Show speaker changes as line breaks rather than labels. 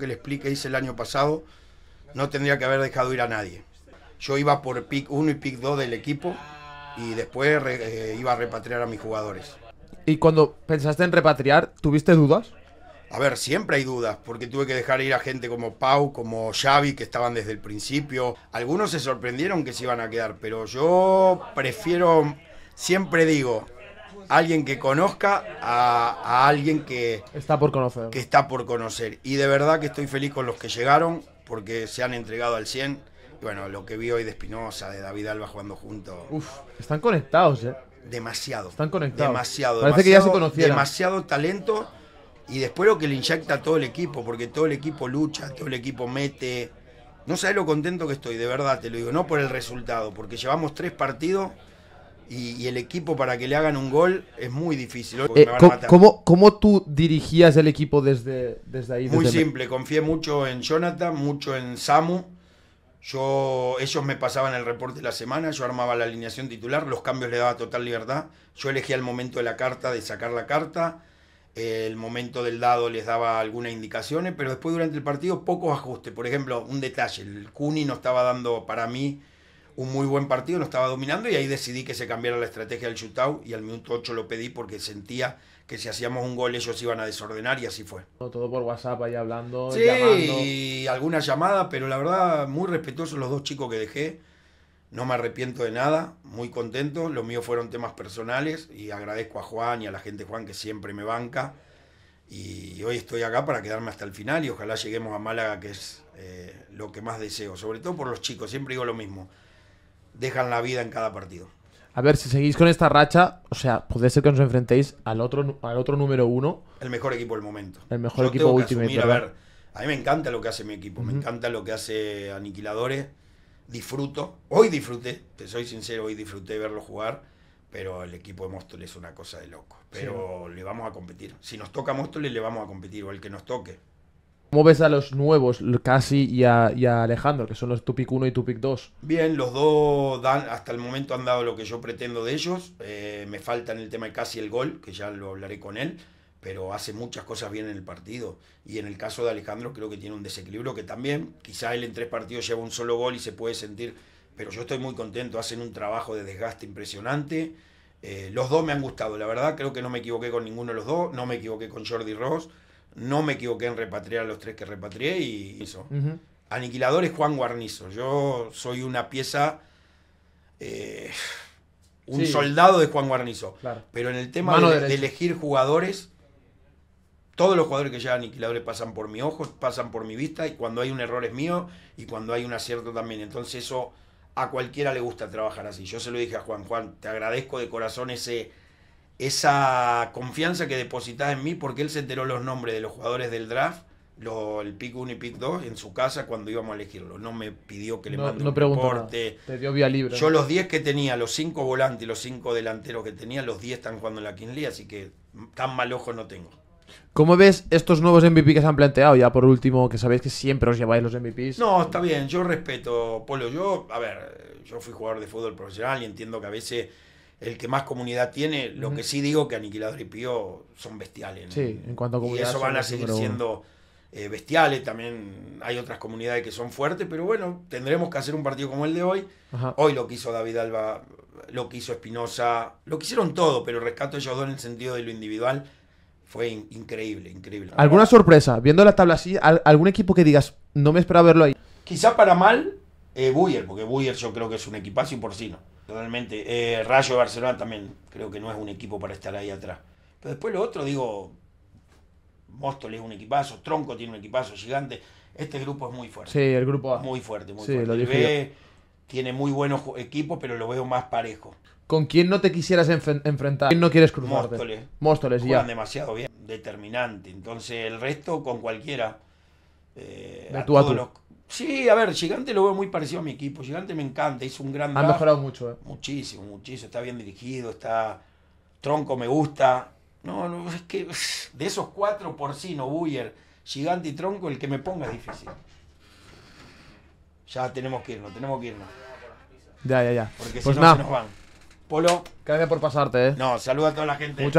que le expliqué hice el año pasado no tendría que haber dejado ir a nadie. Yo iba por pick 1 y pick 2 del equipo y después eh, iba a repatriar a mis jugadores.
¿Y cuando pensaste en repatriar, tuviste dudas?
A ver, siempre hay dudas, porque tuve que dejar ir a gente como Pau, como Xavi, que estaban desde el principio. Algunos se sorprendieron que se iban a quedar, pero yo prefiero, siempre digo, alguien que conozca a, alguien que
está por conocer. Que
está por conocer. Y de verdad que estoy feliz con los que llegaron porque se han entregado al 100. Y bueno, lo que vi hoy de Espinosa, de David Alba jugando juntos. Uf,
están conectados, ¿eh?
Demasiado.
Están conectados. Demasiado. Parece que ya se
Demasiado talento. Y después lo que le inyecta a todo el equipo, porque todo el equipo lucha, todo el equipo mete. No sabes lo contento que estoy, de verdad te lo digo. No por el resultado, porque llevamos tres partidos y, el equipo para que le hagan un gol es muy difícil. Eh, ¿cómo,
¿cómo, tú dirigías el equipo desde, desde ahí? Muy simple,
confié mucho en Jonathan, mucho en Samu. Yo, ellos me pasaban el reporte la semana, yo armaba la alineación titular, los cambios le daba total libertad. Yo elegía el momento de la carta, de sacar la carta, eh, el momento del dado les daba algunas indicaciones, pero después durante el partido pocos ajustes. Por ejemplo, un detalle, el Cuni no estaba dando para mí un
muy buen partido, lo
estaba dominando y ahí decidí que se cambiara la estrategia del shootout y al minuto 8 lo pedí porque sentía que si hacíamos un gol ellos iban a desordenar y así fue.
Todo por WhatsApp ahí hablando. Sí, llamando.
y alguna llamada, pero la verdad muy respetuosos los dos chicos que dejé. No me arrepiento de nada, muy contento. Los míos fueron temas personales y agradezco a Juan y a la gente Juan que siempre me banca. Y hoy estoy acá para quedarme hasta el final y ojalá lleguemos a Málaga, que es eh, lo que más deseo, sobre todo por los chicos. Siempre digo lo mismo dejan la vida en cada partido.
A ver, si seguís con esta racha, o sea, puede ser que nos enfrentéis al otro, al otro número uno.
El mejor equipo del momento. El mejor equipo a ver, a mí me encanta lo que hace mi equipo, me encanta lo que hace Aniquiladores. Disfruto, hoy disfruté, te soy sincero, hoy disfruté verlo jugar, pero el equipo de Móstoles es una cosa de loco. Pero le vamos a competir. Si nos toca Móstoles, le vamos a competir, o el que nos toque.
¿Cómo ves a los nuevos, Casi y a, Alejandro, que son los Tupic 1 y Tupic 2?
Bien, los dos dan, hasta el momento han dado lo que yo pretendo de ellos. Eh, me falta en el tema de Casi el gol, que ya lo hablaré con él, pero hace muchas cosas bien en el partido. Y en el caso de Alejandro creo que tiene un desequilibrio que también, quizá él en tres partidos lleva un solo gol y se puede sentir, pero yo estoy muy contento, hacen un trabajo de desgaste impresionante. Eh, los dos me han gustado, la verdad, creo que no me equivoqué con ninguno de los dos, no me equivoqué con Jordi Ross no me equivoqué en repatriar a los tres que repatrié y eso. Aniquilador es Juan Guarnizo. Yo soy una pieza. Eh, un soldado de Juan Guarnizo. Pero en el tema de, elegir jugadores, todos los jugadores que llegan aniquiladores pasan por mi ojo, pasan por mi vista, y cuando hay un error es mío, y cuando hay un acierto también. Entonces, eso a cualquiera le gusta trabajar así. Yo se lo dije a Juan Juan, te agradezco de corazón ese esa confianza que depositás en mí, porque él se enteró los nombres de los jugadores del draft, el pick 1 y pick 2, en su casa cuando íbamos a elegirlo. No me pidió que le no, mande no un reporte. Te dio vía libre. Yo los 10 que tenía, los 5 volantes y los 5 delanteros que tenía, los 10 están jugando en la Kingsley, así que tan mal ojo no tengo.
¿Cómo ves estos nuevos MVP que se han planteado? Ya por último, que sabéis que siempre os lleváis los MVPs.
No, está bien, yo respeto, Polo. Yo, a ver, yo fui jugador de fútbol profesional y entiendo que a veces el que más comunidad tiene. Lo que sí digo que Aniquilador y Pío son bestiales. Sí, en cuanto a comunidad. Y eso van a seguir siendo eh, bestiales. También hay otras comunidades que son fuertes, pero bueno, tendremos que hacer un partido como el de hoy. Hoy lo quiso David Alba, lo quiso hizo Espinosa, lo que hicieron todo, pero rescato ellos dos en el sentido de lo individual. Fue increíble, increíble. ¿Alguna
sorpresa? Viendo la tabla así, algún equipo que digas, no me esperaba verlo ahí.
Quizá para mal, eh, Buyer, porque Buyer yo creo que es un equipazo y porcino. no. Totalmente. Rayo eh, Rayo Barcelona también, creo que no es un equipo para estar ahí atrás. Pero después lo otro, digo, Móstoles es un equipazo, Tronco tiene un equipazo gigante. Este grupo es muy fuerte. Sí, el grupo A. Muy fuerte, muy fuerte. el B tiene muy buenos equipos, pero lo veo más parejo.
¿Con quién no te quisieras enfrentar? ¿Quién no quieres cruzarte? Móstoles. Móstoles, ya.
demasiado bien, determinante. Entonces, el resto con cualquiera. Eh, Sí, a ver, Gigante lo veo muy parecido a mi equipo. Gigante me encanta, hizo un gran. Ha mejorado mucho, ¿eh? Muchísimo, muchísimo. Está bien dirigido, está. Tronco me gusta. No, no, es que de esos cuatro por sí, no, Buyer, Gigante y Tronco, el que me ponga es difícil. Ya tenemos que irnos, tenemos que irnos.
Ya, ya, ya. Porque si pues no, se nos van.
Polo. Gracias por pasarte, ¿eh? No, saluda a toda la gente. Muchas